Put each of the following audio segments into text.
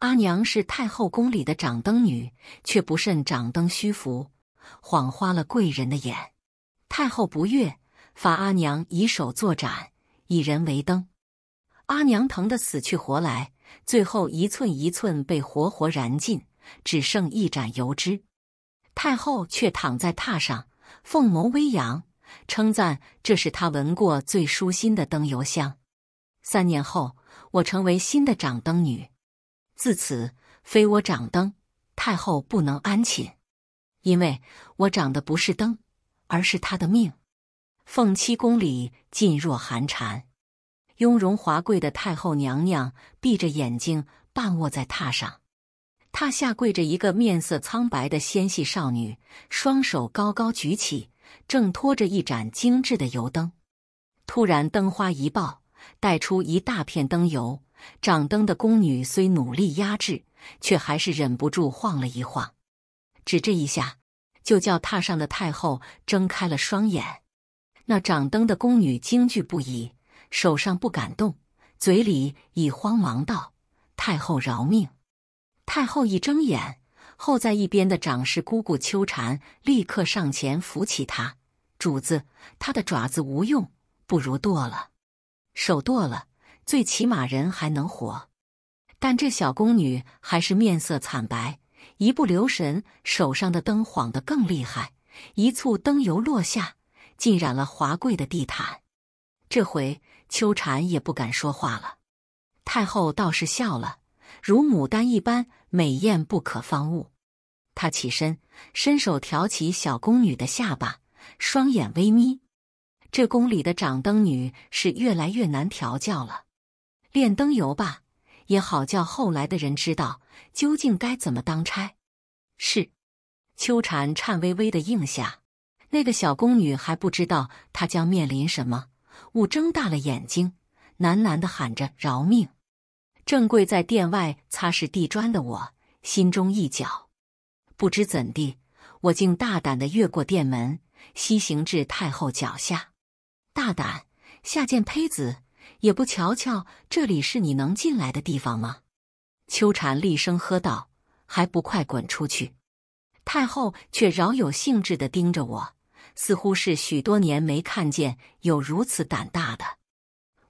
阿娘是太后宫里的掌灯女，却不慎掌灯虚浮，晃花了贵人的眼。太后不悦，罚阿娘以手作盏，以人为灯。阿娘疼得死去活来，最后一寸一寸被活活燃尽，只剩一盏油脂。太后却躺在榻上，凤眸微扬，称赞这是她闻过最舒心的灯油香。三年后，我成为新的掌灯女。自此，非我掌灯，太后不能安寝。因为我掌的不是灯，而是她的命。凤栖宫里噤若寒蝉，雍容华贵的太后娘娘闭着眼睛半卧在榻上，榻下跪着一个面色苍白的纤细少女，双手高高举起，正托着一盏精致的油灯。突然，灯花一爆，带出一大片灯油。掌灯的宫女虽努力压制，却还是忍不住晃了一晃，只这一下就叫榻上的太后睁开了双眼。那掌灯的宫女惊惧不已，手上不敢动，嘴里已慌忙道：“太后饶命！”太后一睁眼，后在一边的掌事姑姑秋蝉立刻上前扶起她。主子，她的爪子无用，不如剁了，手剁了。最起码人还能活，但这小宫女还是面色惨白。一不留神，手上的灯晃得更厉害，一簇灯油落下，浸染了华贵的地毯。这回秋蝉也不敢说话了。太后倒是笑了，如牡丹一般美艳不可方物。她起身，伸手挑起小宫女的下巴，双眼微眯。这宫里的掌灯女是越来越难调教了。练灯油吧，也好叫后来的人知道究竟该怎么当差。是，秋蝉颤巍巍的应下。那个小宫女还不知道她将面临什么，雾睁大了眼睛，喃喃的喊着“饶命”。正跪在殿外擦拭地砖的我，心中一绞。不知怎地，我竟大胆的越过殿门，西行至太后脚下。大胆，下贱胚子！也不瞧瞧，这里是你能进来的地方吗？秋蝉厉声喝道：“还不快滚出去！”太后却饶有兴致的盯着我，似乎是许多年没看见有如此胆大的。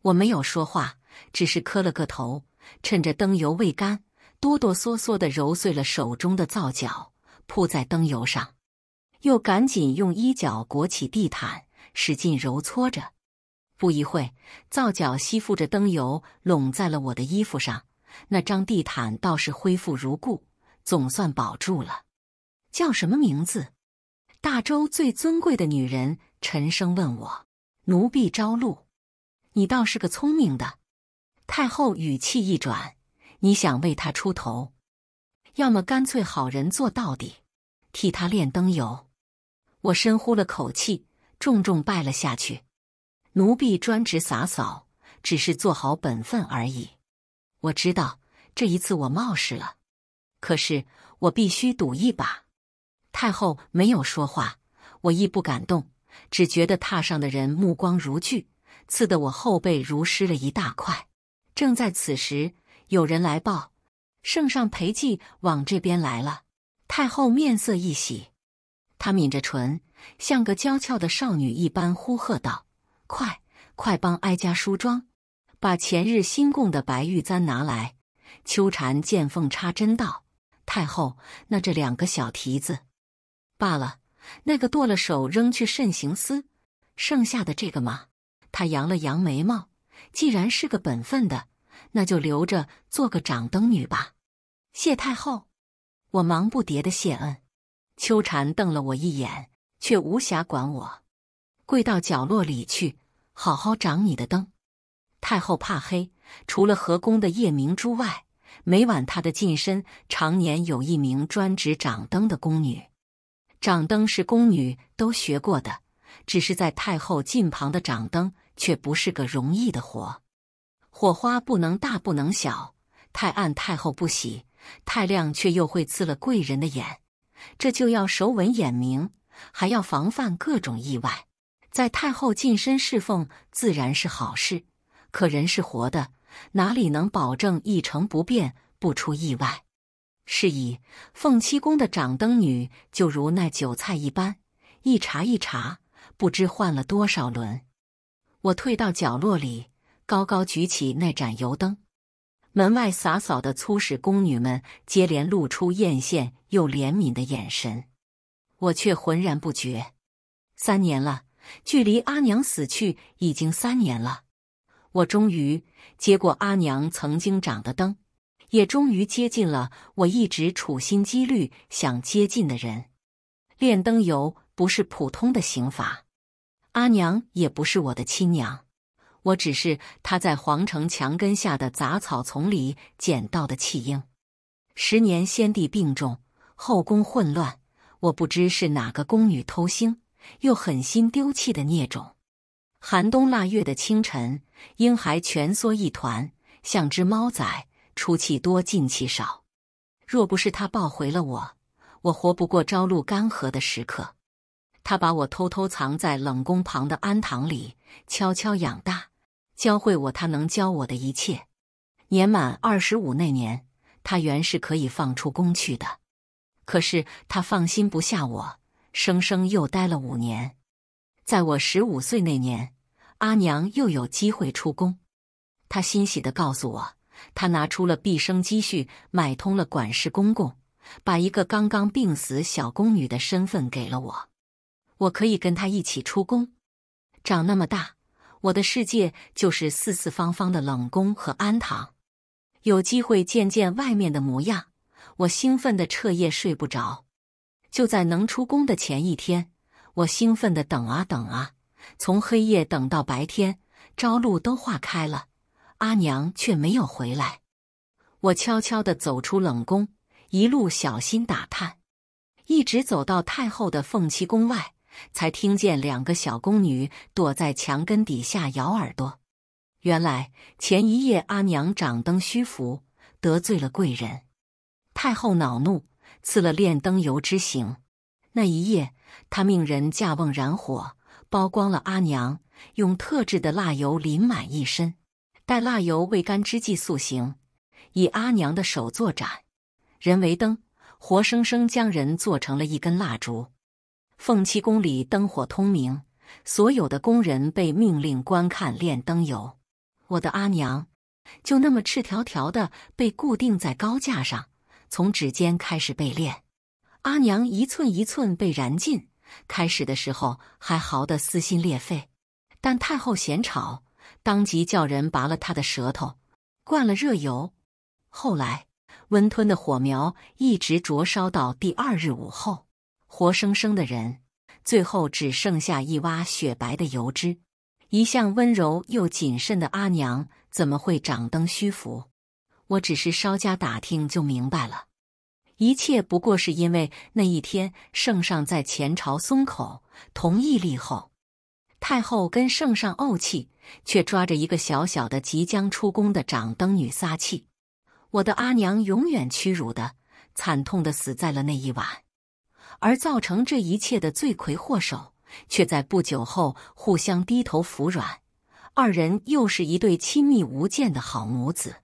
我没有说话，只是磕了个头，趁着灯油未干，哆哆嗦嗦的揉碎了手中的皂角，铺在灯油上，又赶紧用衣角裹起地毯，使劲揉搓着。不一会皂角吸附着灯油，拢在了我的衣服上。那张地毯倒是恢复如故，总算保住了。叫什么名字？大周最尊贵的女人沉声问我：“奴婢朝露，你倒是个聪明的。”太后语气一转：“你想为他出头？要么干脆好人做到底，替他炼灯油。”我深呼了口气，重重拜了下去。奴婢专职洒扫，只是做好本分而已。我知道这一次我冒失了，可是我必须赌一把。太后没有说话，我亦不敢动，只觉得榻上的人目光如炬，刺得我后背如湿了一大块。正在此时，有人来报，圣上陪祭往这边来了。太后面色一喜，她抿着唇，像个娇俏的少女一般呼喝道。快快帮哀家梳妆，把前日新供的白玉簪拿来。秋蝉见缝插针道：“太后，那这两个小蹄子，罢了，那个剁了手扔去慎刑司，剩下的这个嘛，他扬了扬眉毛，既然是个本分的，那就留着做个掌灯女吧。”谢太后，我忙不迭的谢恩。秋蝉瞪了我一眼，却无暇管我，跪到角落里去。好好掌你的灯，太后怕黑。除了和宫的夜明珠外，每晚她的近身常年有一名专职掌灯的宫女。掌灯是宫女都学过的，只是在太后近旁的掌灯却不是个容易的活。火花不能大，不能小，太暗太后不喜，太亮却又会刺了贵人的眼。这就要手稳眼明，还要防范各种意外。在太后近身侍奉自然是好事，可人是活的，哪里能保证一成不变不出意外？是以凤栖宫的掌灯女就如那韭菜一般，一茬一茬，不知换了多少轮。我退到角落里，高高举起那盏油灯，门外洒扫的粗使宫女们接连露出艳羡又怜悯的眼神，我却浑然不觉。三年了。距离阿娘死去已经三年了，我终于接过阿娘曾经掌的灯，也终于接近了我一直处心积虑想接近的人。炼灯油不是普通的刑罚，阿娘也不是我的亲娘，我只是她在皇城墙根下的杂草丛里捡到的弃婴。十年先帝病重，后宫混乱，我不知是哪个宫女偷腥。又狠心丢弃的孽种！寒冬腊月的清晨，婴孩蜷缩一团，像只猫仔，出气多，进气少。若不是他抱回了我，我活不过朝露干涸的时刻。他把我偷偷藏在冷宫旁的庵堂里，悄悄养大，教会我他能教我的一切。年满二十五那年，他原是可以放出宫去的，可是他放心不下我。生生又待了五年，在我十五岁那年，阿娘又有机会出宫。她欣喜地告诉我，她拿出了毕生积蓄，买通了管事公公，把一个刚刚病死小宫女的身份给了我。我可以跟她一起出宫。长那么大，我的世界就是四四方方的冷宫和安堂，有机会见见外面的模样，我兴奋的彻夜睡不着。就在能出宫的前一天，我兴奋地等啊等啊，从黑夜等到白天，朝露都化开了，阿娘却没有回来。我悄悄地走出冷宫，一路小心打探，一直走到太后的凤栖宫外，才听见两个小宫女躲在墙根底下咬耳朵。原来前一夜阿娘掌灯虚浮，得罪了贵人，太后恼怒。赐了炼灯油之刑。那一夜，他命人架瓮燃火，包光了阿娘，用特制的蜡油淋满一身。待蜡油未干之际塑形，以阿娘的手作盏，人为灯，活生生将人做成了一根蜡烛。凤栖宫里灯火通明，所有的宫人被命令观看炼灯油。我的阿娘，就那么赤条条的被固定在高架上。从指尖开始被炼，阿娘一寸一寸被燃尽。开始的时候还嚎得撕心裂肺，但太后嫌吵，当即叫人拔了她的舌头，灌了热油。后来温吞的火苗一直灼烧到第二日午后，活生生的人最后只剩下一洼雪白的油脂。一向温柔又谨慎的阿娘，怎么会掌灯虚浮？我只是稍加打听就明白了，一切不过是因为那一天圣上在前朝松口同意立后，太后跟圣上怄气，却抓着一个小小的即将出宫的掌灯女撒气。我的阿娘永远屈辱的、惨痛的死在了那一晚，而造成这一切的罪魁祸首，却在不久后互相低头服软，二人又是一对亲密无间的好母子。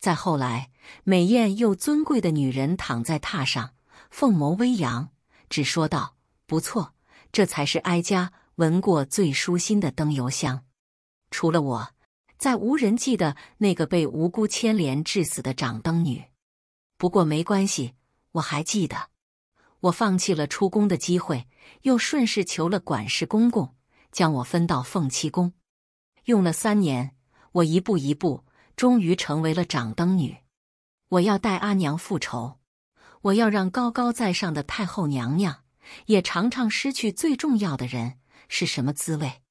再后来，美艳又尊贵的女人躺在榻上，凤眸微扬，只说道：“不错，这才是哀家闻过最舒心的灯油香。除了我，在无人记得那个被无辜牵连致死的掌灯女。不过没关系，我还记得。我放弃了出宫的机会，又顺势求了管事公公，将我分到凤栖宫。用了三年，我一步一步。”终于成为了掌灯女，我要代阿娘复仇，我要让高高在上的太后娘娘也尝尝失去最重要的人是什么滋味。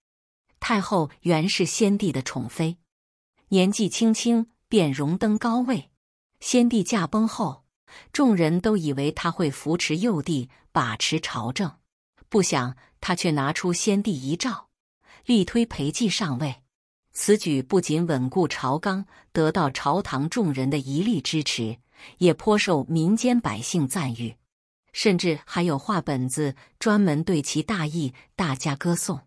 太后原是先帝的宠妃，年纪轻轻便荣登高位。先帝驾崩后，众人都以为他会扶持幼帝把持朝政，不想他却拿出先帝遗诏，力推裴寂上位。此举不仅稳固朝纲，得到朝堂众人的一力支持，也颇受民间百姓赞誉，甚至还有画本子专门对其大义大加歌颂。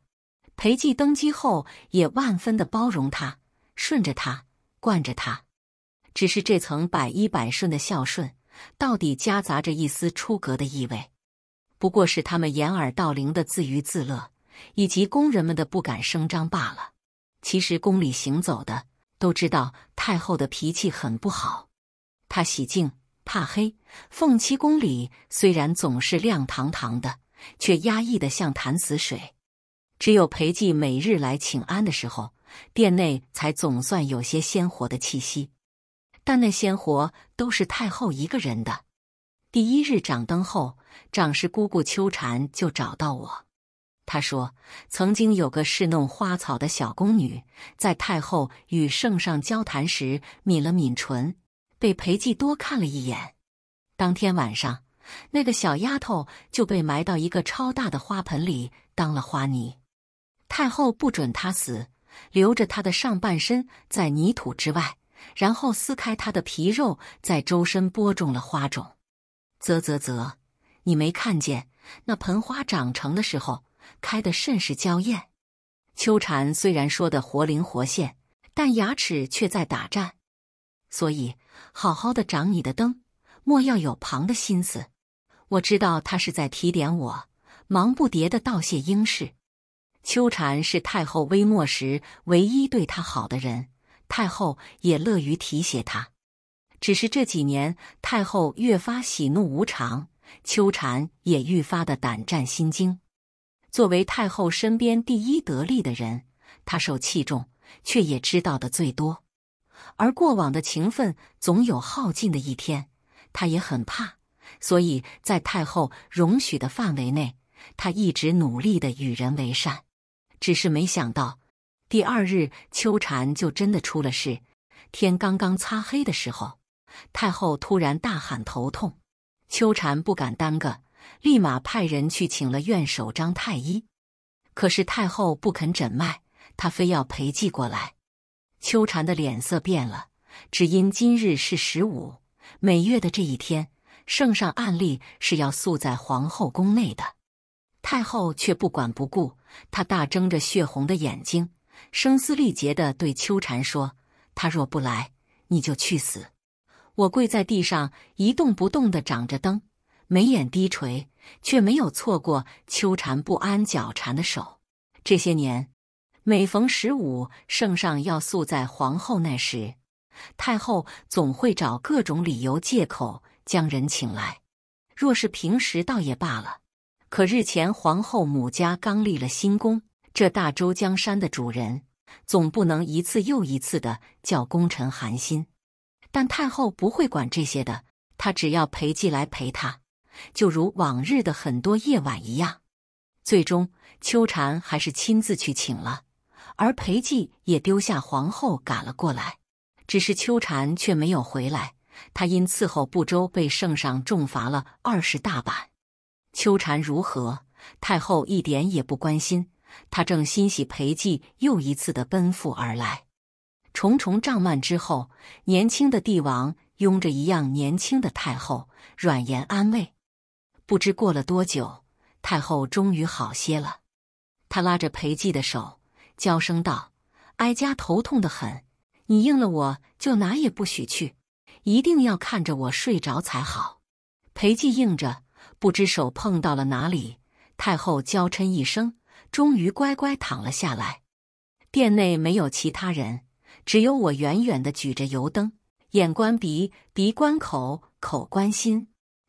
裴寂登基后也万分的包容他，顺着他，惯着他，只是这层百依百顺的孝顺，到底夹杂着一丝出格的意味，不过是他们掩耳盗铃的自娱自乐，以及工人们的不敢声张罢了。其实宫里行走的都知道，太后的脾气很不好。她喜静怕黑，凤栖宫里虽然总是亮堂堂的，却压抑的像潭死水。只有裴寂每日来请安的时候，殿内才总算有些鲜活的气息。但那鲜活都是太后一个人的。第一日掌灯后，掌事姑姑秋蝉就找到我。他说：“曾经有个侍弄花草的小宫女，在太后与圣上交谈时抿了抿唇，被裴寂多看了一眼。当天晚上，那个小丫头就被埋到一个超大的花盆里，当了花泥。太后不准她死，留着她的上半身在泥土之外，然后撕开她的皮肉，在周身播种了花种。啧啧啧，你没看见那盆花长成的时候？”开得甚是娇艳。秋蝉虽然说得活灵活现，但牙齿却在打颤。所以，好好的掌你的灯，莫要有旁的心思。我知道他是在提点我，忙不迭的道谢。英氏，秋蝉是太后微末时唯一对她好的人，太后也乐于提携她。只是这几年，太后越发喜怒无常，秋蝉也愈发的胆战心惊。作为太后身边第一得力的人，他受器重，却也知道的最多。而过往的情分总有耗尽的一天，他也很怕，所以在太后容许的范围内，他一直努力的与人为善。只是没想到，第二日秋蝉就真的出了事。天刚刚擦黑的时候，太后突然大喊头痛，秋蝉不敢耽搁。立马派人去请了院首张太医，可是太后不肯诊脉，她非要陪祭过来。秋蝉的脸色变了，只因今日是十五，每月的这一天，圣上按例是要宿在皇后宫内的，太后却不管不顾。她大睁着血红的眼睛，声嘶力竭地对秋蝉说：“他若不来，你就去死！”我跪在地上一动不动地掌着灯。眉眼低垂，却没有错过秋蝉不安、脚缠的手。这些年，每逢十五，圣上要宿在皇后那时，太后总会找各种理由借口将人请来。若是平时，倒也罢了。可日前皇后母家刚立了新宫，这大周江山的主人总不能一次又一次的叫功臣寒心。但太后不会管这些的，她只要裴寂来陪她。就如往日的很多夜晚一样，最终秋蝉还是亲自去请了，而裴寂也丢下皇后赶了过来。只是秋蝉却没有回来，他因伺候不周被圣上重罚了二十大板。秋蝉如何？太后一点也不关心，她正欣喜裴寂又一次的奔赴而来。重重帐幔之后，年轻的帝王拥着一样年轻的太后，软言安慰。不知过了多久，太后终于好些了。她拉着裴寂的手，娇声道：“哀家头痛的很，你应了我就哪也不许去，一定要看着我睡着才好。”裴寂应着，不知手碰到了哪里，太后娇嗔一声，终于乖乖躺了下来。殿内没有其他人，只有我远远的举着油灯，眼观鼻，鼻观口，口关心。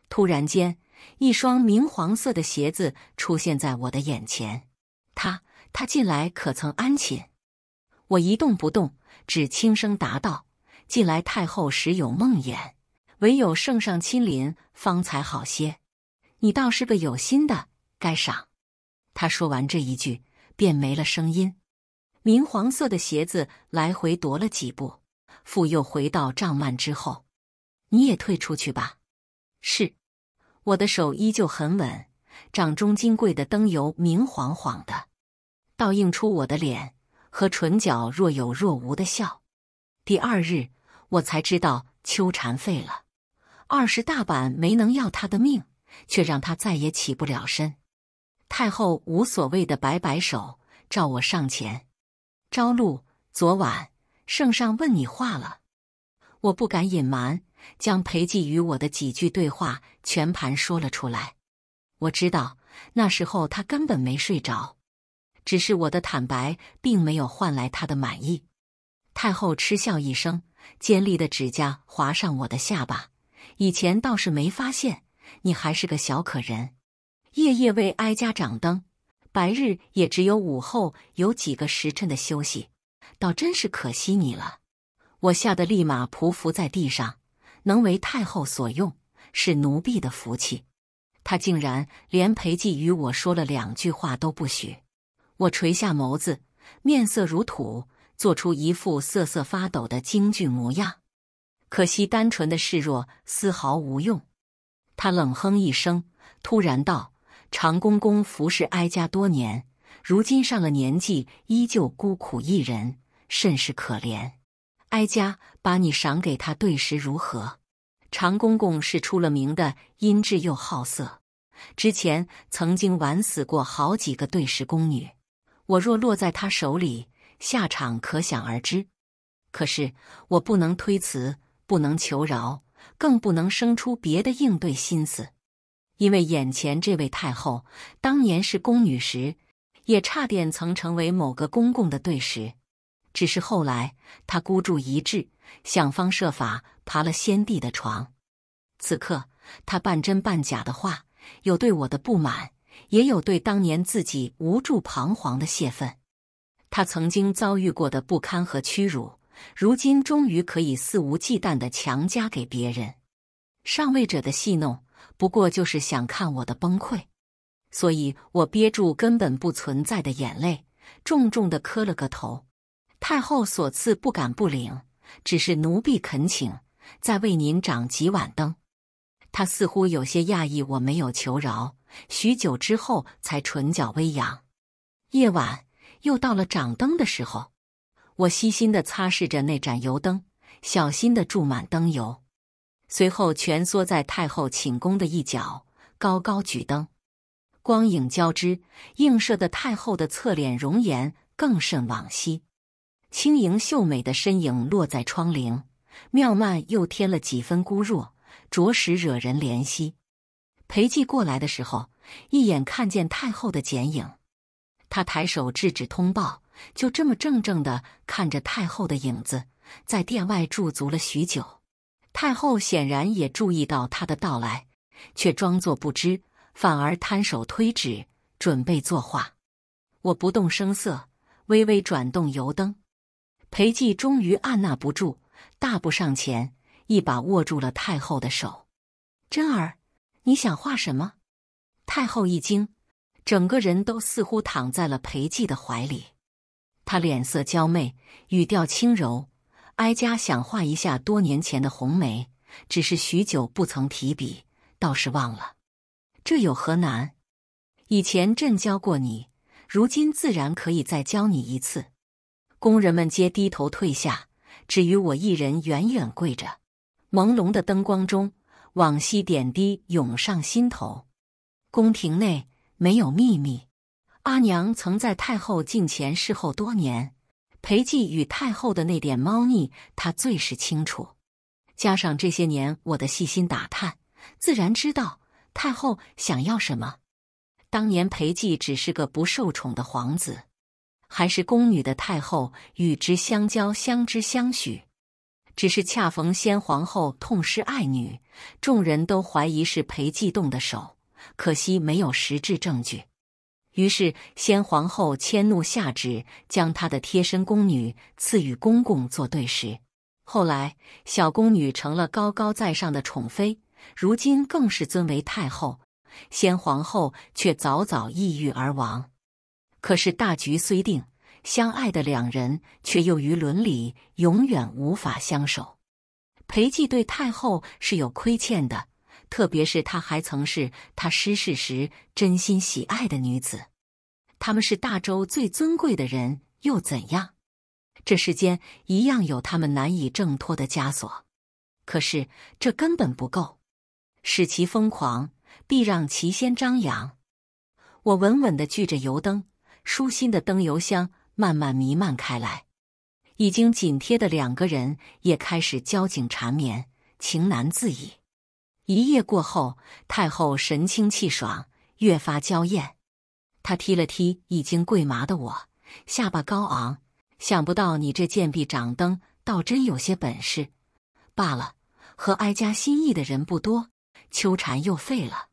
突然间。一双明黄色的鞋子出现在我的眼前。他他近来可曾安寝？我一动不动，只轻声答道：“近来太后时有梦魇，唯有圣上亲临方才好些。你倒是个有心的，该赏。”他说完这一句，便没了声音。明黄色的鞋子来回踱了几步，复又回到帐幔之后。你也退出去吧。是。我的手依旧很稳，掌中金贵的灯油明晃晃的，倒映出我的脸和唇角若有若无的笑。第二日，我才知道秋蝉废了，二十大板没能要他的命，却让他再也起不了身。太后无所谓的摆摆手，召我上前。朝露，昨晚圣上问你话了，我不敢隐瞒。将裴寂与我的几句对话全盘说了出来。我知道那时候他根本没睡着，只是我的坦白并没有换来他的满意。太后嗤笑一声，尖利的指甲划上我的下巴。以前倒是没发现你还是个小可人，夜夜为哀家长灯，白日也只有午后有几个时辰的休息，倒真是可惜你了。我吓得立马匍匐在地上。能为太后所用，是奴婢的福气。他竟然连裴寂与我说了两句话都不许。我垂下眸子，面色如土，做出一副瑟瑟发抖的京剧模样。可惜单纯的示弱丝毫无用。他冷哼一声，突然道：“长公公服侍哀家多年，如今上了年纪，依旧孤苦一人，甚是可怜。”哀家把你赏给他对食如何？常公公是出了名的阴质又好色，之前曾经玩死过好几个对食宫女。我若落在他手里，下场可想而知。可是我不能推辞，不能求饶，更不能生出别的应对心思，因为眼前这位太后当年是宫女时，也差点曾成为某个公公的对食。只是后来，他孤注一掷，想方设法爬了先帝的床。此刻，他半真半假的话，有对我的不满，也有对当年自己无助彷徨的泄愤。他曾经遭遇过的不堪和屈辱，如今终于可以肆无忌惮的强加给别人。上位者的戏弄，不过就是想看我的崩溃。所以我憋住根本不存在的眼泪，重重的磕了个头。太后所赐，不敢不领。只是奴婢恳请，再为您掌几碗灯。他似乎有些讶异，我没有求饶。许久之后，才唇角微扬。夜晚又到了掌灯的时候，我悉心的擦拭着那盏油灯，小心的注满灯油，随后蜷缩在太后寝宫的一角，高高举灯，光影交织，映射的太后的侧脸容颜更甚往昔。轻盈秀美的身影落在窗棂，妙曼又添了几分孤弱，着实惹人怜惜。裴寂过来的时候，一眼看见太后的剪影，他抬手制止通报，就这么怔怔的看着太后的影子，在殿外驻足了许久。太后显然也注意到他的到来，却装作不知，反而摊手推纸，准备作画。我不动声色，微微转动油灯。裴寂终于按捺不住，大步上前，一把握住了太后的手。真儿，你想画什么？太后一惊，整个人都似乎躺在了裴寂的怀里。她脸色娇媚，语调轻柔：“哀家想画一下多年前的红梅，只是许久不曾提笔，倒是忘了。这有何难？以前朕教过你，如今自然可以再教你一次。”工人们皆低头退下，只余我一人远远跪着。朦胧的灯光中，往昔点滴涌上心头。宫廷内没有秘密，阿娘曾在太后近前侍候多年，裴寂与太后的那点猫腻，她最是清楚。加上这些年我的细心打探，自然知道太后想要什么。当年裴寂只是个不受宠的皇子。还是宫女的太后与之相交相知相许，只是恰逢先皇后痛失爱女，众人都怀疑是裴寂动的手，可惜没有实质证据。于是先皇后迁怒下旨，将她的贴身宫女赐予公公做对食。后来小宫女成了高高在上的宠妃，如今更是尊为太后。先皇后却早早抑郁而亡。可是大局虽定，相爱的两人却又于伦理永远无法相守。裴寂对太后是有亏欠的，特别是她还曾是他失势时真心喜爱的女子。他们是大周最尊贵的人，又怎样？这世间一样有他们难以挣脱的枷锁。可是这根本不够，使其疯狂，必让其先张扬。我稳稳地举着油灯。舒心的灯油香慢慢弥漫开来，已经紧贴的两个人也开始交颈缠绵，情难自已。一夜过后，太后神清气爽，越发娇艳。她踢了踢已经跪麻的我，下巴高昂，想不到你这贱婢掌灯，倒真有些本事。罢了，和哀家心意的人不多，秋蝉又废了，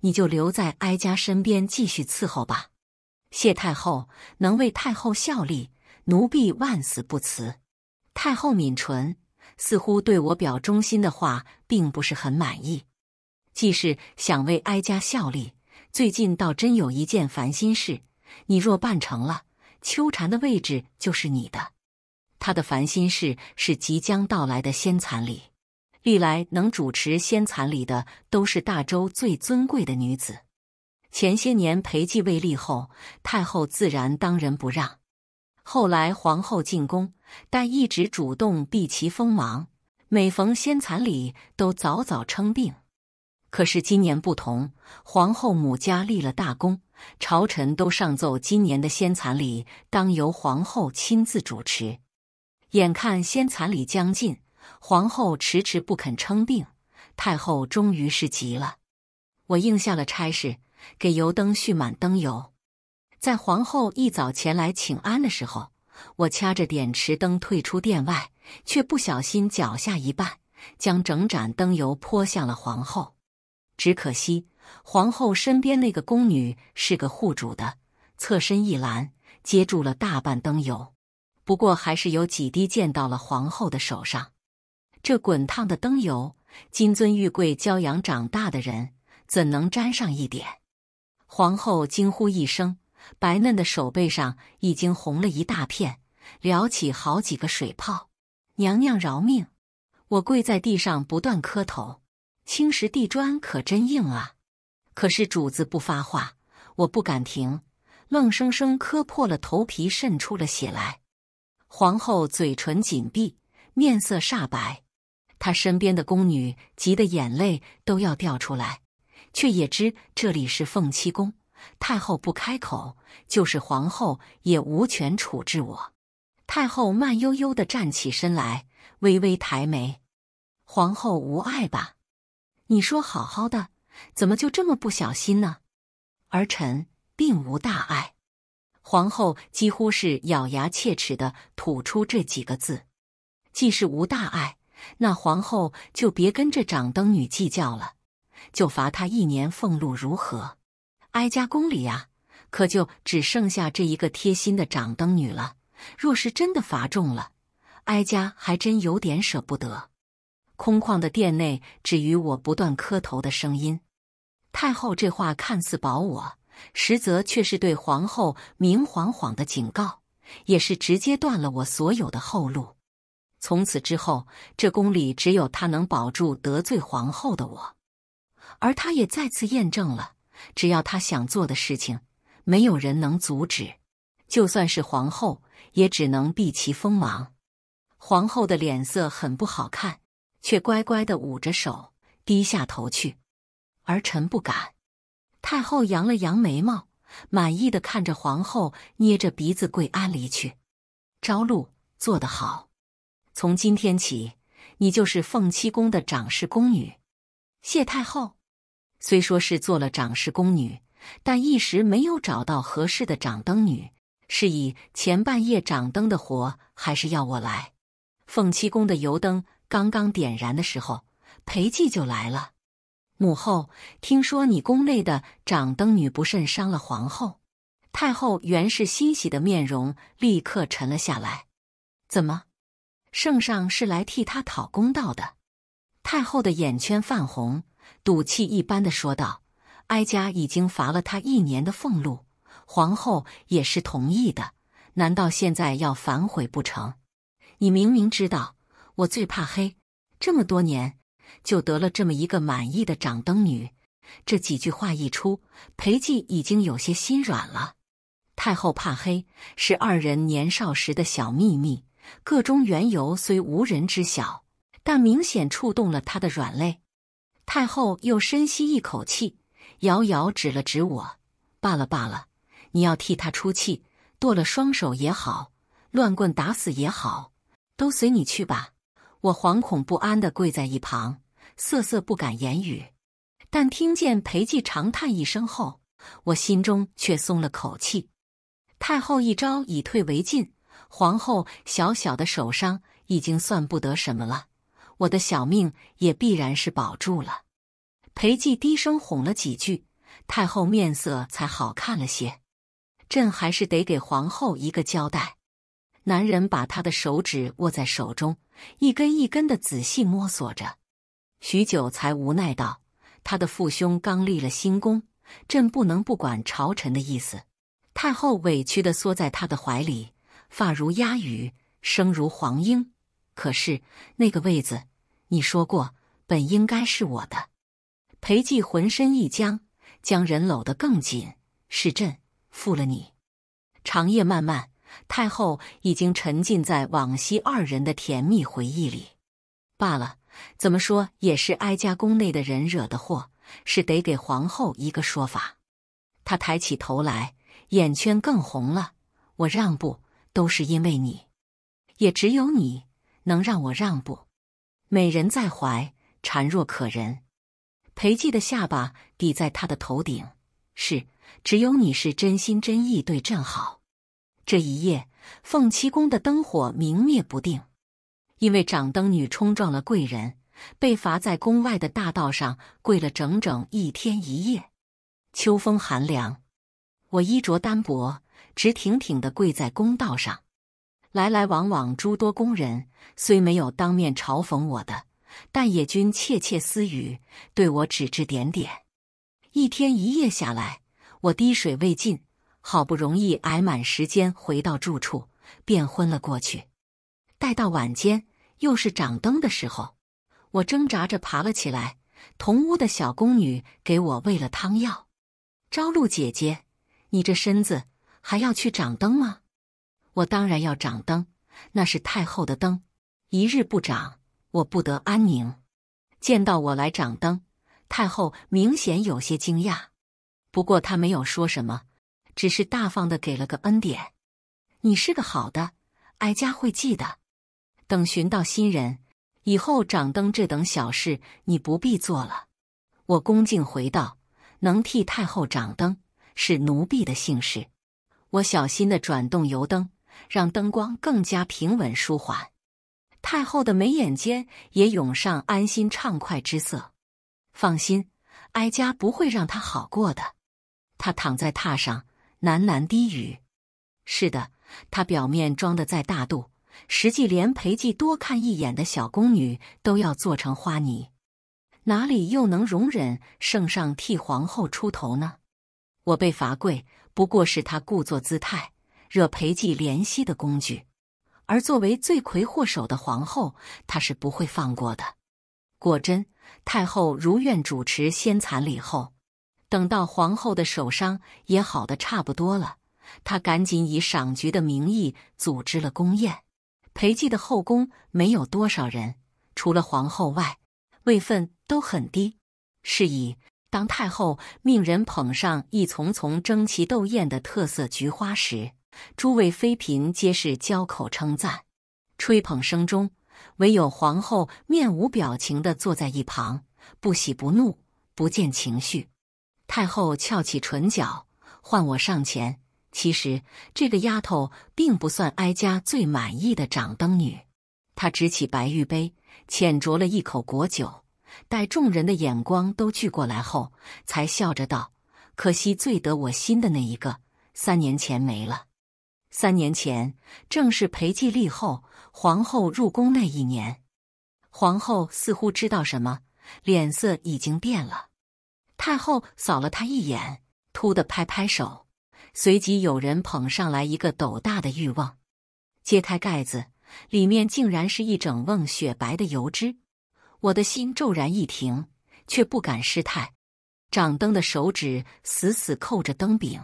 你就留在哀家身边继续伺候吧。谢太后能为太后效力，奴婢万死不辞。太后抿唇，似乎对我表忠心的话并不是很满意。既是想为哀家效力，最近倒真有一件烦心事。你若办成了，秋蝉的位置就是你的。她的烦心事是即将到来的仙蚕礼。历来能主持仙蚕礼的都是大周最尊贵的女子。前些年，裴寂未立后，太后自然当仁不让。后来皇后进宫，但一直主动避其锋芒。每逢先蚕礼，都早早称病。可是今年不同，皇后母家立了大功，朝臣都上奏，今年的先蚕礼当由皇后亲自主持。眼看先蚕礼将近，皇后迟迟不肯称病，太后终于是急了，我应下了差事。给油灯续满灯油，在皇后一早前来请安的时候，我掐着点池灯退出殿外，却不小心脚下一绊，将整盏灯油泼向了皇后。只可惜皇后身边那个宫女是个护主的，侧身一拦，接住了大半灯油。不过还是有几滴溅到了皇后的手上。这滚烫的灯油，金樽玉贵、骄阳长大的人，怎能沾上一点？皇后惊呼一声，白嫩的手背上已经红了一大片，撩起好几个水泡。娘娘饶命！我跪在地上不断磕头，青石地砖可真硬啊！可是主子不发话，我不敢停，愣生生磕破了头皮，渗出了血来。皇后嘴唇紧闭，面色煞白，她身边的宫女急得眼泪都要掉出来。却也知这里是凤栖宫，太后不开口，就是皇后也无权处置我。太后慢悠悠的站起身来，微微抬眉：“皇后无碍吧？你说好好的，怎么就这么不小心呢？”儿臣并无大碍。皇后几乎是咬牙切齿的吐出这几个字：“既是无大碍，那皇后就别跟这掌灯女计较了。”就罚他一年俸禄，如何？哀家宫里呀，可就只剩下这一个贴心的掌灯女了。若是真的罚重了，哀家还真有点舍不得。空旷的殿内，只余我不断磕头的声音。太后这话看似保我，实则却是对皇后明晃晃的警告，也是直接断了我所有的后路。从此之后，这宫里只有她能保住得罪皇后的我。而他也再次验证了，只要他想做的事情，没有人能阻止，就算是皇后也只能避其锋芒。皇后的脸色很不好看，却乖乖的捂着手，低下头去。儿臣不敢。太后扬了扬眉毛，满意的看着皇后捏着鼻子跪安离去。昭露做得好，从今天起，你就是凤栖宫的掌事宫女。谢太后。虽说是做了掌事宫女，但一时没有找到合适的掌灯女，是以前半夜掌灯的活还是要我来。凤栖宫的油灯刚刚点燃的时候，裴寂就来了。母后，听说你宫内的掌灯女不慎伤了皇后，太后原是欣喜的面容立刻沉了下来。怎么，圣上是来替她讨公道的？太后的眼圈泛红。赌气一般的说道：“哀家已经罚了他一年的俸禄，皇后也是同意的，难道现在要反悔不成？”你明明知道我最怕黑，这么多年就得了这么一个满意的掌灯女。这几句话一出，裴寂已经有些心软了。太后怕黑是二人年少时的小秘密，个中缘由虽无人知晓，但明显触动了他的软肋。太后又深吸一口气，遥遥指了指我：“罢了罢了，你要替他出气，剁了双手也好，乱棍打死也好，都随你去吧。”我惶恐不安地跪在一旁，瑟瑟不敢言语。但听见裴寂长叹一声后，我心中却松了口气。太后一招以退为进，皇后小小的手伤已经算不得什么了。我的小命也必然是保住了。裴寂低声哄了几句，太后面色才好看了些。朕还是得给皇后一个交代。男人把他的手指握在手中，一根一根的仔细摸索着，许久才无奈道：“他的父兄刚立了新功，朕不能不管朝臣的意思。”太后委屈的缩在他的怀里，发如鸦羽，声如黄莺。可是那个位子，你说过本应该是我的。裴寂浑身一僵，将人搂得更紧。是朕负了你。长夜漫漫，太后已经沉浸在往昔二人的甜蜜回忆里。罢了，怎么说也是哀家宫内的人惹的祸，是得给皇后一个说法。她抬起头来，眼圈更红了。我让步，都是因为你，也只有你。能让我让步。美人在怀，孱弱可人。裴寂的下巴抵在他的头顶，是只有你是真心真意对朕好。这一夜，凤栖宫的灯火明灭不定，因为掌灯女冲撞了贵人，被罚在宫外的大道上跪了整整一天一夜。秋风寒凉，我衣着单薄，直挺挺地跪在公道上。来来往往诸多宫人，虽没有当面嘲讽我的，但也均窃窃私语，对我指指点点。一天一夜下来，我滴水未进，好不容易挨满时间回到住处，便昏了过去。待到晚间，又是掌灯的时候，我挣扎着爬了起来。同屋的小宫女给我喂了汤药。朝露姐姐，你这身子还要去掌灯吗？我当然要掌灯，那是太后的灯，一日不掌，我不得安宁。见到我来掌灯，太后明显有些惊讶，不过她没有说什么，只是大方的给了个恩典。你是个好的，哀家会记得。等寻到新人以后，掌灯这等小事你不必做了。我恭敬回道：“能替太后掌灯，是奴婢的幸事。”我小心的转动油灯。让灯光更加平稳舒缓，太后的眉眼间也涌上安心畅快之色。放心，哀家不会让她好过的。她躺在榻上喃喃低语：“是的，她表面装的再大度，实际连陪寂多看一眼的小宫女都要做成花泥，哪里又能容忍圣上替皇后出头呢？我被罚跪，不过是他故作姿态。”惹裴寂怜惜的工具，而作为罪魁祸首的皇后，她是不会放过的。果真，太后如愿主持先蚕礼后，等到皇后的手伤也好的差不多了，她赶紧以赏菊的名义组织了宫宴。裴寂的后宫没有多少人，除了皇后外，位分都很低。是以，当太后命人捧上一丛丛争奇斗艳的特色菊花时，诸位妃嫔皆是交口称赞，吹捧声中，唯有皇后面无表情地坐在一旁，不喜不怒，不见情绪。太后翘起唇角，唤我上前。其实这个丫头并不算哀家最满意的掌灯女。她执起白玉杯，浅酌了一口果酒，待众人的眼光都聚过来后，才笑着道：“可惜最得我心的那一个，三年前没了。”三年前，正是裴寂立后皇后入宫那一年，皇后似乎知道什么，脸色已经变了。太后扫了她一眼，突地拍拍手，随即有人捧上来一个斗大的玉瓮，揭开盖子，里面竟然是一整瓮雪白的油脂。我的心骤然一停，却不敢失态，掌灯的手指死死扣着灯柄，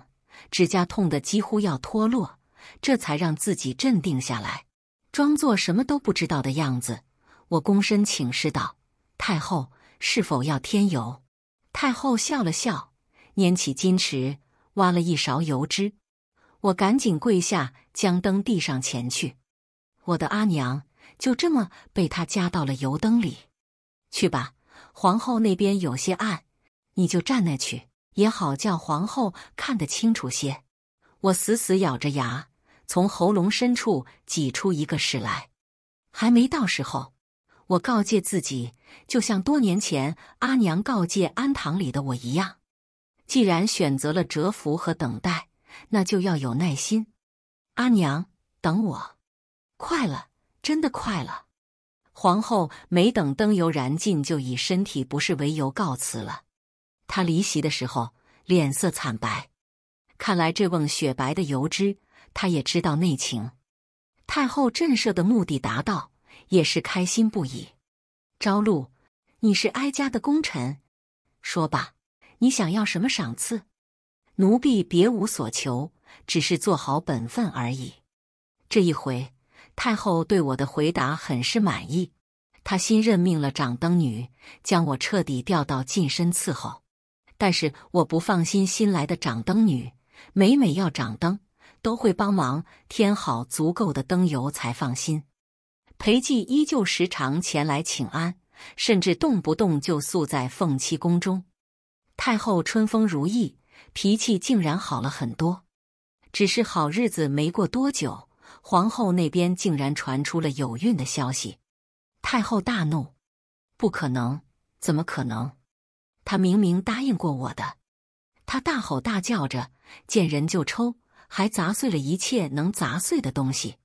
指甲痛得几乎要脱落。这才让自己镇定下来，装作什么都不知道的样子。我躬身请示道：“太后，是否要添油？”太后笑了笑，拈起金匙，挖了一勺油脂。我赶紧跪下，将灯递上前去。我的阿娘就这么被他夹到了油灯里。去吧，皇后那边有些暗，你就站那去也好，叫皇后看得清楚些。我死死咬着牙。从喉咙深处挤出一个屎来，还没到时候，我告诫自己，就像多年前阿娘告诫安堂里的我一样，既然选择了蛰伏和等待，那就要有耐心。阿娘，等我，快了，真的快了。皇后没等灯油燃尽，就以身体不适为由告辞了。她离席的时候，脸色惨白，看来这瓮雪白的油脂。他也知道内情，太后震慑的目的达到，也是开心不已。朝露，你是哀家的功臣，说吧，你想要什么赏赐？奴婢别无所求，只是做好本分而已。这一回，太后对我的回答很是满意。他新任命了掌灯女，将我彻底调到近身伺候。但是我不放心新来的掌灯女，每每要掌灯。都会帮忙添好足够的灯油才放心。裴寂依旧时常前来请安，甚至动不动就宿在凤栖宫中。太后春风如意，脾气竟然好了很多。只是好日子没过多久，皇后那边竟然传出了有孕的消息，太后大怒：“不可能！怎么可能？她明明答应过我的！”她大吼大叫着，见人就抽。还砸碎了一切能砸碎的东西。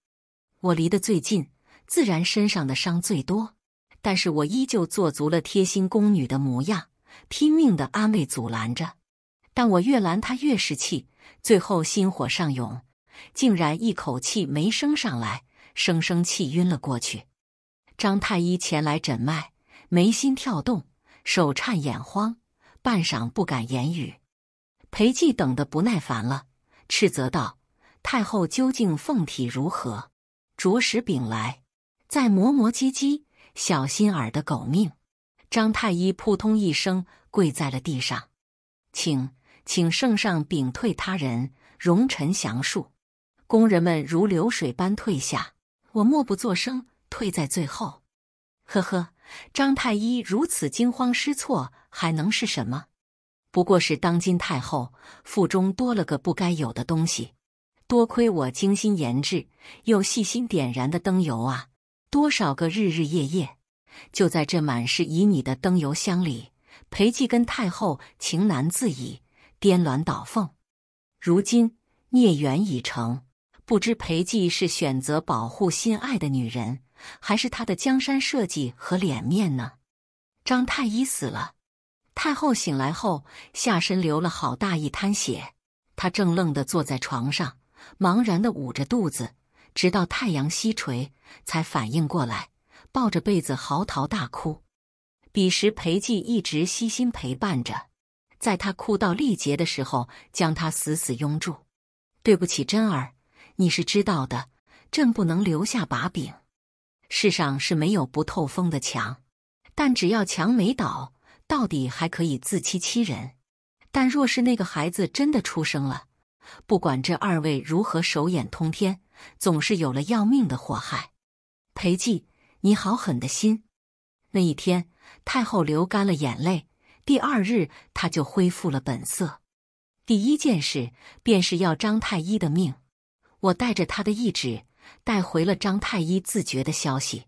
我离得最近，自然身上的伤最多，但是我依旧做足了贴心宫女的模样，拼命的安慰阻拦着。但我越拦他越是气，最后心火上涌，竟然一口气没升上来，生生气晕了过去。张太医前来诊脉，眉心跳动，手颤眼慌，半晌不敢言语。裴寂等得不耐烦了。斥责道：“太后究竟凤体如何？着实禀来，再磨磨唧唧，小心儿的狗命！”张太医扑通一声跪在了地上，请请圣上禀退他人，容臣详述。工人们如流水般退下，我默不作声，退在最后。呵呵，张太医如此惊慌失措，还能是什么？不过是当今太后腹中多了个不该有的东西，多亏我精心研制又细心点燃的灯油啊！多少个日日夜夜，就在这满是旖旎的灯油箱里，裴寂跟太后情难自已，颠鸾倒凤。如今孽缘已成，不知裴寂是选择保护心爱的女人，还是他的江山社稷和脸面呢？张太医死了。太后醒来后，下身流了好大一滩血。她正愣地坐在床上，茫然地捂着肚子，直到太阳西垂才反应过来，抱着被子嚎啕大哭。彼时，裴寂一直悉心陪伴着，在她哭到力竭的时候，将她死死拥住。“对不起，真儿，你是知道的，朕不能留下把柄。世上是没有不透风的墙，但只要墙没倒。”到底还可以自欺欺人，但若是那个孩子真的出生了，不管这二位如何手眼通天，总是有了要命的祸害。裴寂，你好狠的心！那一天，太后流干了眼泪，第二日她就恢复了本色。第一件事便是要张太医的命。我带着他的懿旨，带回了张太医自觉的消息。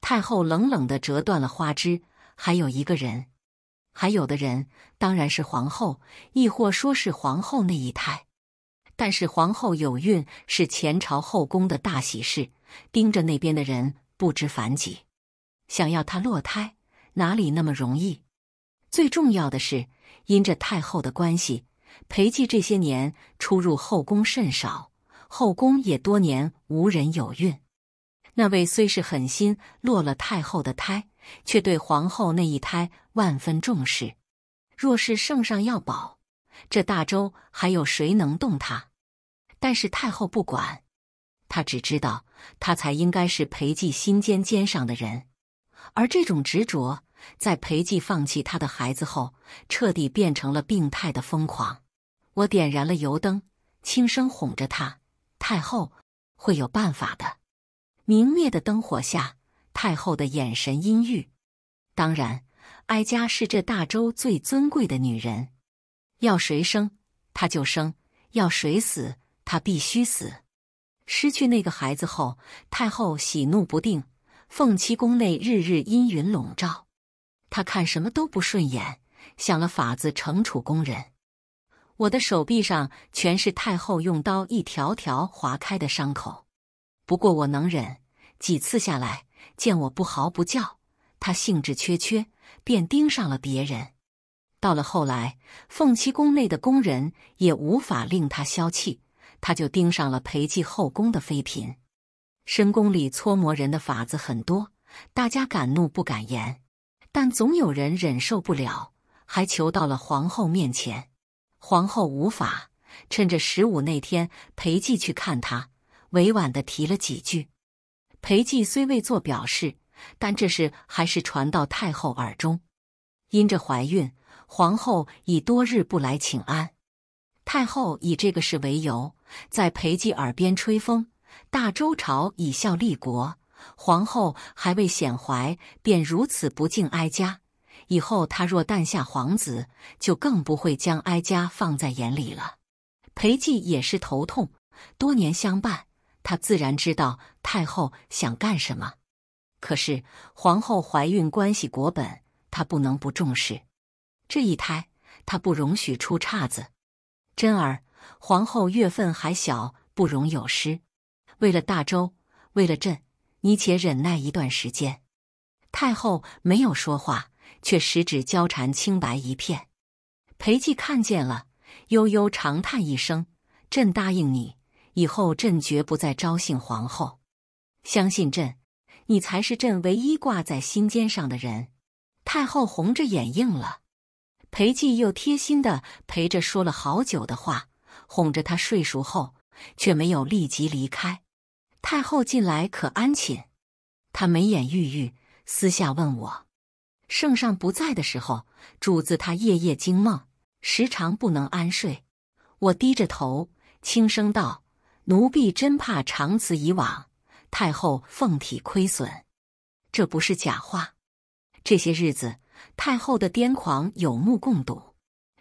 太后冷冷地折断了花枝，还有一个人。还有的人，当然是皇后，亦或说是皇后那一胎。但是皇后有孕是前朝后宫的大喜事，盯着那边的人不知凡几。想要她落胎，哪里那么容易？最重要的是，因着太后的关系，裴寂这些年出入后宫甚少，后宫也多年无人有孕。那位虽是狠心落了太后的胎。却对皇后那一胎万分重视。若是圣上要保这大周，还有谁能动他？但是太后不管，她只知道她才应该是裴寂心尖尖上的人。而这种执着，在裴寂放弃他的孩子后，彻底变成了病态的疯狂。我点燃了油灯，轻声哄着她：“太后会有办法的。”明灭的灯火下。太后的眼神阴郁。当然，哀家是这大周最尊贵的女人，要谁生她就生，要谁死她必须死。失去那个孩子后，太后喜怒不定，凤栖宫内日日阴云笼罩。她看什么都不顺眼，想了法子惩处宫人。我的手臂上全是太后用刀一条条划开的伤口，不过我能忍。几次下来。见我不嚎不叫，他兴致缺缺，便盯上了别人。到了后来，凤栖宫内的宫人也无法令他消气，他就盯上了裴寂后宫的妃嫔。深宫里搓磨人的法子很多，大家敢怒不敢言，但总有人忍受不了，还求到了皇后面前。皇后无法，趁着十五那天，裴寂去看她，委婉的提了几句。裴寂虽未做表示，但这事还是传到太后耳中。因着怀孕，皇后已多日不来请安。太后以这个事为由，在裴寂耳边吹风：“大周朝以孝立国，皇后还未显怀，便如此不敬哀家。以后她若诞下皇子，就更不会将哀家放在眼里了。”裴寂也是头痛，多年相伴。他自然知道太后想干什么，可是皇后怀孕关系国本，他不能不重视。这一胎，他不容许出岔子。真儿，皇后月份还小，不容有失。为了大周，为了朕，你且忍耐一段时间。太后没有说话，却十指交缠，清白一片。裴寂看见了，悠悠长叹一声：“朕答应你。”以后朕绝不再招幸皇后，相信朕，你才是朕唯一挂在心尖上的人。太后红着眼应了，裴寂又贴心的陪着说了好久的话，哄着她睡熟后，却没有立即离开。太后近来可安寝？她眉眼郁郁，私下问我：圣上不在的时候，主子他夜夜惊梦，时常不能安睡。我低着头轻声道。奴婢真怕长此以往，太后凤体亏损，这不是假话。这些日子，太后的癫狂有目共睹。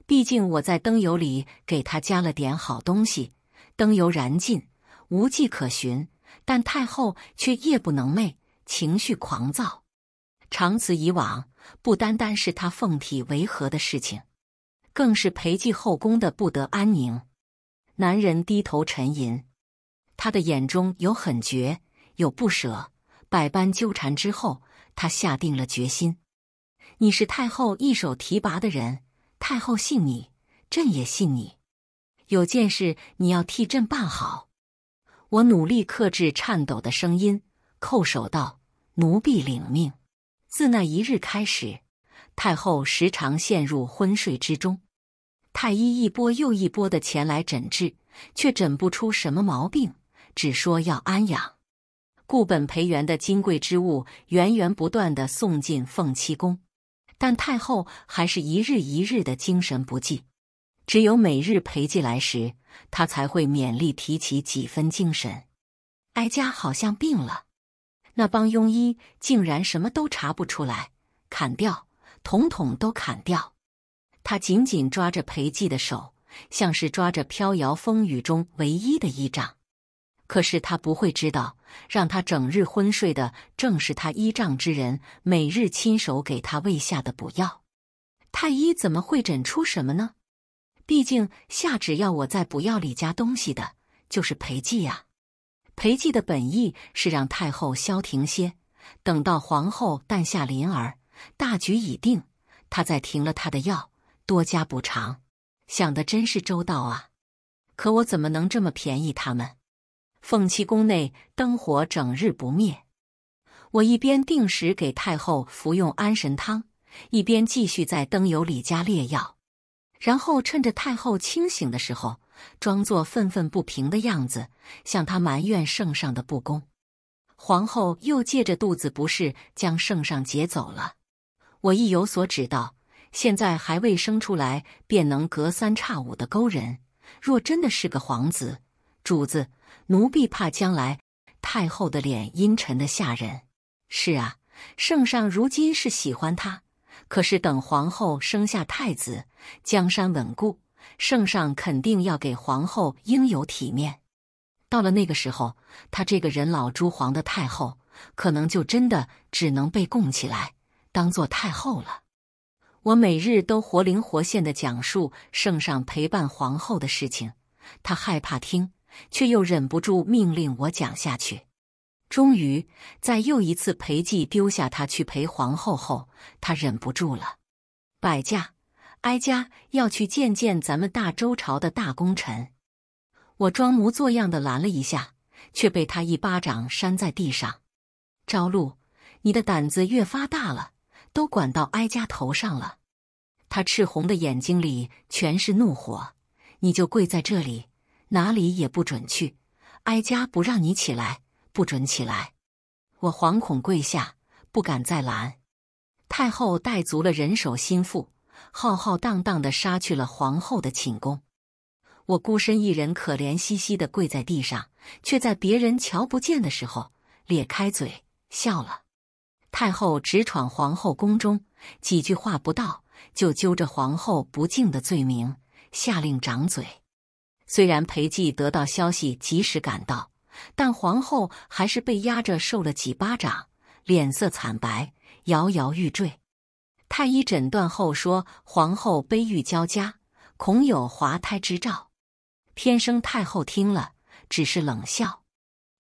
毕竟我在灯油里给她加了点好东西，灯油燃尽，无迹可寻，但太后却夜不能寐，情绪狂躁。长此以往，不单单是她凤体违和的事情，更是陪祭后宫的不得安宁。男人低头沉吟。他的眼中有狠绝，有不舍，百般纠缠之后，他下定了决心。你是太后一手提拔的人，太后信你，朕也信你。有件事你要替朕办好。我努力克制颤抖的声音，叩首道：“奴婢领命。”自那一日开始，太后时常陷入昏睡之中，太医一波又一波的前来诊治，却诊不出什么毛病。只说要安养，固本培元的金贵之物源源不断的送进凤栖宫，但太后还是一日一日的精神不济，只有每日陪祭来时，他才会勉力提起几分精神。哀家好像病了，那帮庸医竟然什么都查不出来，砍掉，统统都砍掉。他紧紧抓着裴寂的手，像是抓着飘摇风雨中唯一的依仗。可是他不会知道，让他整日昏睡的正是他依仗之人每日亲手给他喂下的补药。太医怎么会诊出什么呢？毕竟下旨要我在补药里加东西的，就是裴寂呀。裴寂的本意是让太后消停些，等到皇后诞下麟儿，大局已定，他再停了他的药，多加补偿。想的真是周到啊！可我怎么能这么便宜他们？凤栖宫内灯火整日不灭，我一边定时给太后服用安神汤，一边继续在灯油里加烈药，然后趁着太后清醒的时候，装作愤愤不平的样子，向她埋怨圣上的不公。皇后又借着肚子不适将圣上劫走了。我意有所指道：“现在还未生出来，便能隔三差五的勾人。若真的是个皇子，主子。”奴婢怕将来太后的脸阴沉的吓人。是啊，圣上如今是喜欢她，可是等皇后生下太子，江山稳固，圣上肯定要给皇后应有体面。到了那个时候，她这个人老珠黄的太后，可能就真的只能被供起来，当做太后了。我每日都活灵活现的讲述圣上陪伴皇后的事情，她害怕听。却又忍不住命令我讲下去。终于，在又一次裴寂丢下他去陪皇后后，他忍不住了：“摆驾，哀家要去见见咱们大周朝的大功臣。”我装模作样的拦了一下，却被他一巴掌扇在地上。朝露，你的胆子越发大了，都管到哀家头上了。他赤红的眼睛里全是怒火，你就跪在这里。哪里也不准去，哀家不让你起来，不准起来！我惶恐跪下，不敢再拦。太后带足了人手心腹，浩浩荡荡的杀去了皇后的寝宫。我孤身一人，可怜兮兮的跪在地上，却在别人瞧不见的时候咧开嘴笑了。太后直闯皇后宫中，几句话不到，就揪着皇后不敬的罪名，下令掌嘴。虽然裴寂得到消息及时赶到，但皇后还是被压着受了几巴掌，脸色惨白，摇摇欲坠。太医诊断后说，皇后悲郁交加，恐有滑胎之兆。天生太后听了，只是冷笑：“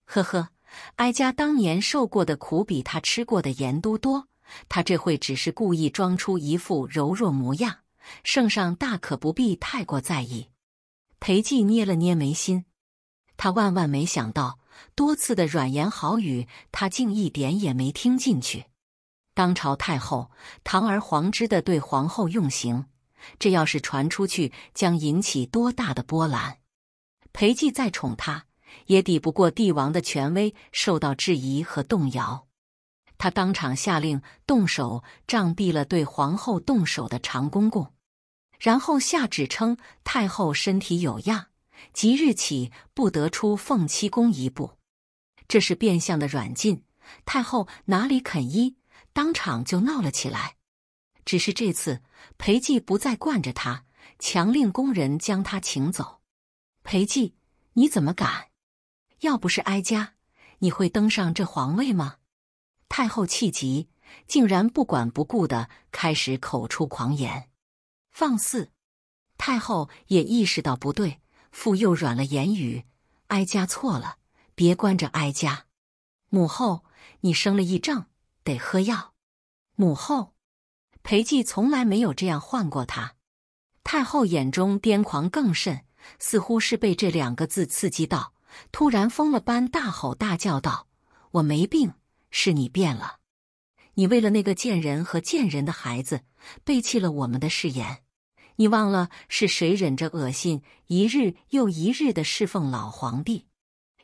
呵呵，哀家当年受过的苦比她吃过的盐都多，她这会只是故意装出一副柔弱模样，圣上大可不必太过在意。”裴寂捏了捏眉心，他万万没想到，多次的软言好语，他竟一点也没听进去。当朝太后堂而皇之的对皇后用刑，这要是传出去，将引起多大的波澜？裴寂再宠他，也抵不过帝王的权威受到质疑和动摇。他当场下令动手，杖毙了对皇后动手的常公公。然后下旨称太后身体有恙，即日起不得出凤栖宫一步，这是变相的软禁。太后哪里肯依，当场就闹了起来。只是这次裴寂不再惯着他，强令宫人将他请走。裴寂，你怎么敢？要不是哀家，你会登上这皇位吗？太后气急，竟然不管不顾的开始口出狂言。放肆！太后也意识到不对，复又软了言语：“哀家错了，别关着哀家。母后，你生了癔症，得喝药。”母后，裴寂从来没有这样唤过她。太后眼中癫狂更甚，似乎是被这两个字刺激到，突然疯了般大吼大叫道：“我没病，是你变了！你为了那个贱人和贱人的孩子，背弃了我们的誓言！”你忘了是谁忍着恶心，一日又一日的侍奉老皇帝，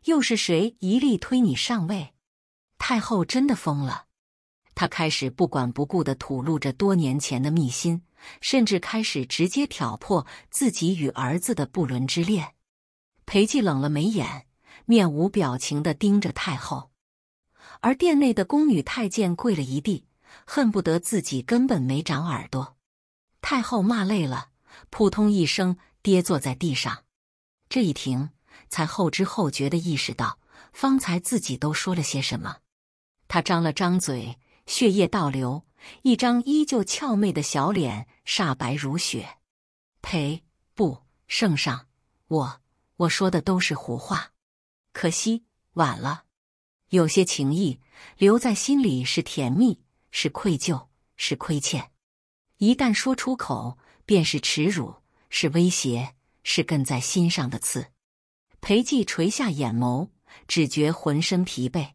又是谁一力推你上位？太后真的疯了，她开始不管不顾的吐露着多年前的秘辛，甚至开始直接挑破自己与儿子的不伦之恋。裴寂冷了眉眼，面无表情的盯着太后，而殿内的宫女太监跪了一地，恨不得自己根本没长耳朵。太后骂累了，扑通一声跌坐在地上。这一停，才后知后觉地意识到方才自己都说了些什么。她张了张嘴，血液倒流，一张依旧俏媚的小脸煞白如雪。赔不，圣上，我我说的都是胡话。可惜晚了，有些情谊留在心里是甜蜜，是愧疚，是亏欠。一旦说出口，便是耻辱，是威胁，是根在心上的刺。裴寂垂下眼眸，只觉浑身疲惫。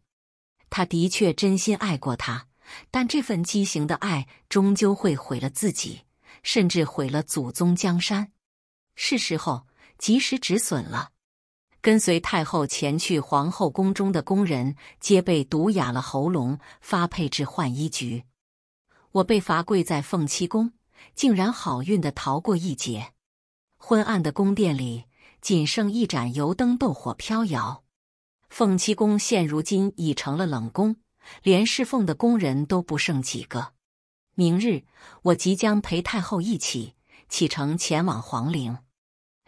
他的确真心爱过他，但这份畸形的爱终究会毁了自己，甚至毁了祖宗江山。是时候及时止损了。跟随太后前去皇后宫中的宫人，皆被毒哑了喉咙，发配至浣衣局。我被罚跪在凤栖宫，竟然好运的逃过一劫。昏暗的宫殿里，仅剩一盏油灯，豆火飘摇。凤栖宫现如今已成了冷宫，连侍奉的宫人都不剩几个。明日我即将陪太后一起启程前往皇陵。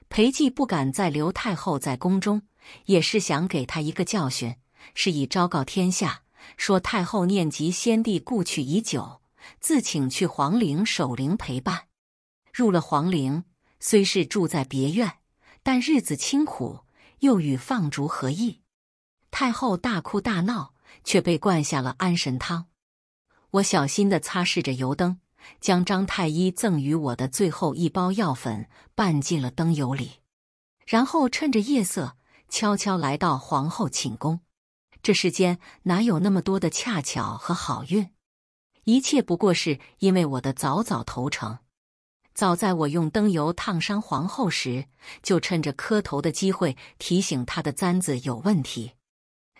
裴寂不敢再留太后在宫中，也是想给她一个教训，是以昭告天下，说太后念及先帝故去已久。自请去皇陵守灵陪伴，入了皇陵，虽是住在别院，但日子清苦，又与放逐何异？太后大哭大闹，却被灌下了安神汤。我小心地擦拭着油灯，将张太医赠予我的最后一包药粉拌进了灯油里，然后趁着夜色悄悄来到皇后寝宫。这世间哪有那么多的恰巧和好运？一切不过是因为我的早早投诚。早在我用灯油烫伤皇后时，就趁着磕头的机会提醒她的簪子有问题。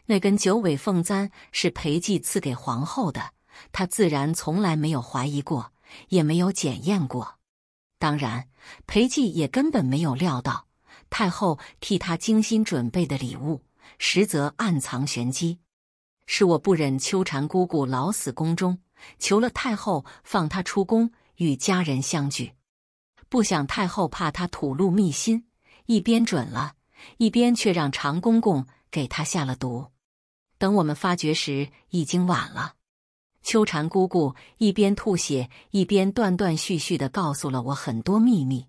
那根九尾凤簪是裴寂赐给皇后的，她自然从来没有怀疑过，也没有检验过。当然，裴寂也根本没有料到，太后替他精心准备的礼物，实则暗藏玄机。是我不忍秋蝉姑姑老死宫中。求了太后放他出宫与家人相聚，不想太后怕他吐露秘心，一边准了一边却让常公公给他下了毒。等我们发觉时已经晚了。秋蝉姑姑一边吐血一边断断续续地告诉了我很多秘密，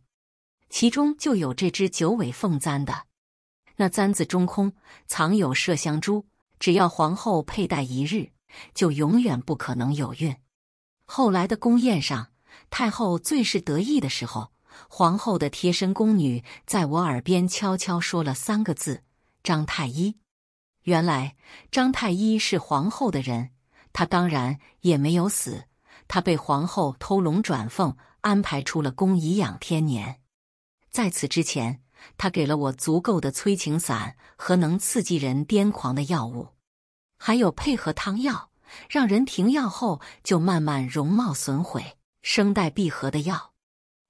其中就有这只九尾凤簪的。那簪子中空，藏有麝香珠，只要皇后佩戴一日。就永远不可能有孕。后来的宫宴上，太后最是得意的时候，皇后的贴身宫女在我耳边悄悄说了三个字：“张太医。”原来张太医是皇后的人，他当然也没有死，他被皇后偷龙转凤安排出了宫颐养天年。在此之前，他给了我足够的催情散和能刺激人癫狂的药物。还有配合汤药，让人停药后就慢慢容貌损毁、声带闭合的药，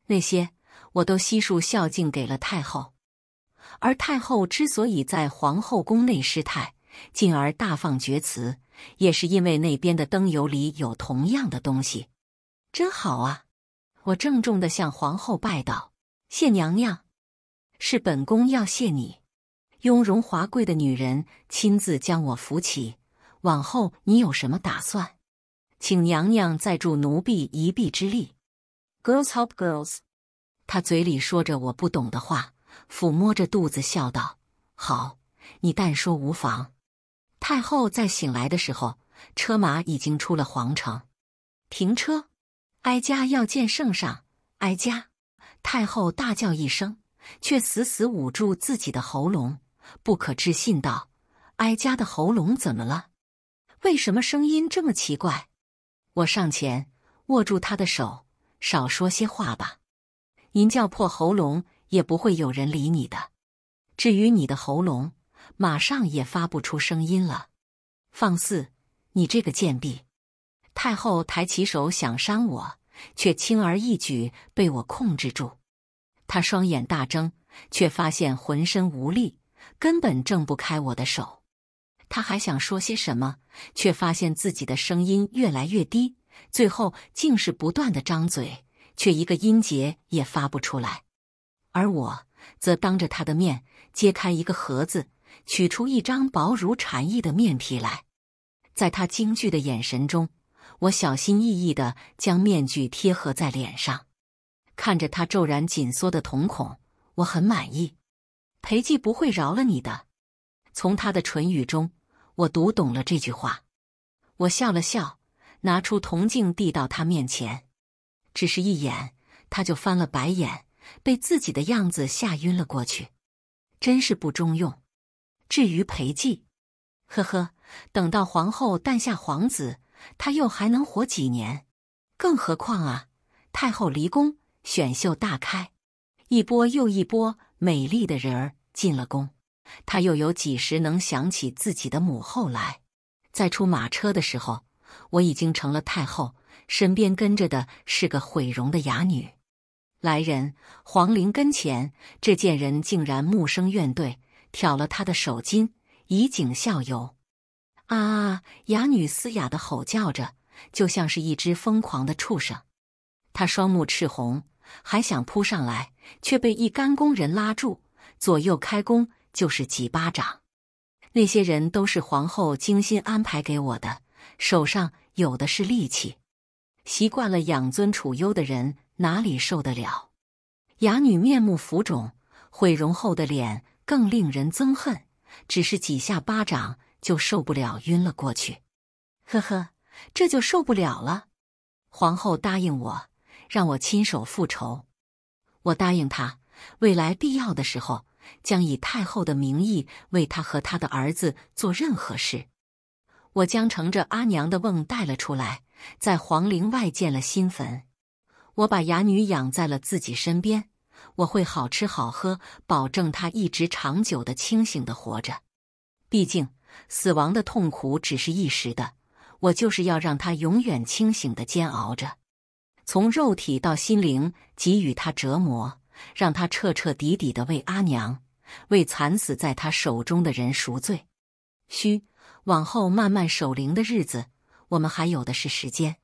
那些我都悉数孝敬给了太后。而太后之所以在皇后宫内失态，进而大放厥词，也是因为那边的灯油里有同样的东西。真好啊！我郑重的向皇后拜道：“谢娘娘，是本宫要谢你。”雍容华贵的女人亲自将我扶起。往后你有什么打算？请娘娘再助奴婢一臂之力。Girls help girls。她嘴里说着我不懂的话，抚摸着肚子笑道：“好，你但说无妨。”太后在醒来的时候，车马已经出了皇城。停车！哀家要见圣上！哀家！太后大叫一声，却死死捂住自己的喉咙。不可置信道：“哀家的喉咙怎么了？为什么声音这么奇怪？”我上前握住他的手，少说些话吧。您叫破喉咙也不会有人理你的。至于你的喉咙，马上也发不出声音了。放肆！你这个贱婢！太后抬起手想扇我，却轻而易举被我控制住。她双眼大睁，却发现浑身无力。根本挣不开我的手，他还想说些什么，却发现自己的声音越来越低，最后竟是不断的张嘴，却一个音节也发不出来。而我则当着他的面揭开一个盒子，取出一张薄如蝉翼的面皮来，在他惊惧的眼神中，我小心翼翼地将面具贴合在脸上，看着他骤然紧缩的瞳孔，我很满意。裴寂不会饶了你的。从他的唇语中，我读懂了这句话。我笑了笑，拿出铜镜递到他面前。只是一眼，他就翻了白眼，被自己的样子吓晕了过去。真是不中用。至于裴寂，呵呵，等到皇后诞下皇子，他又还能活几年？更何况啊，太后离宫，选秀大开，一波又一波。美丽的人儿进了宫，她又有几时能想起自己的母后来？在出马车的时候，我已经成了太后，身边跟着的是个毁容的哑女。来人，皇陵跟前，这贱人竟然目生怨怼，挑了他的手巾，以儆效尤。啊！哑女嘶哑的吼叫着，就像是一只疯狂的畜生。她双目赤红。还想扑上来，却被一干工人拉住，左右开弓就是几巴掌。那些人都是皇后精心安排给我的，手上有的是力气。习惯了养尊处优的人哪里受得了？哑女面目浮肿，毁容后的脸更令人憎恨。只是几下巴掌就受不了，晕了过去。呵呵，这就受不了了。皇后答应我。让我亲手复仇，我答应他，未来必要的时候将以太后的名义为他和他的儿子做任何事。我将乘着阿娘的瓮带了出来，在皇陵外建了新坟。我把哑女养在了自己身边，我会好吃好喝，保证她一直长久的清醒的活着。毕竟死亡的痛苦只是一时的，我就是要让她永远清醒的煎熬着。从肉体到心灵，给予他折磨，让他彻彻底底的为阿娘，为惨死在他手中的人赎罪。嘘，往后慢慢守灵的日子，我们还有的是时间。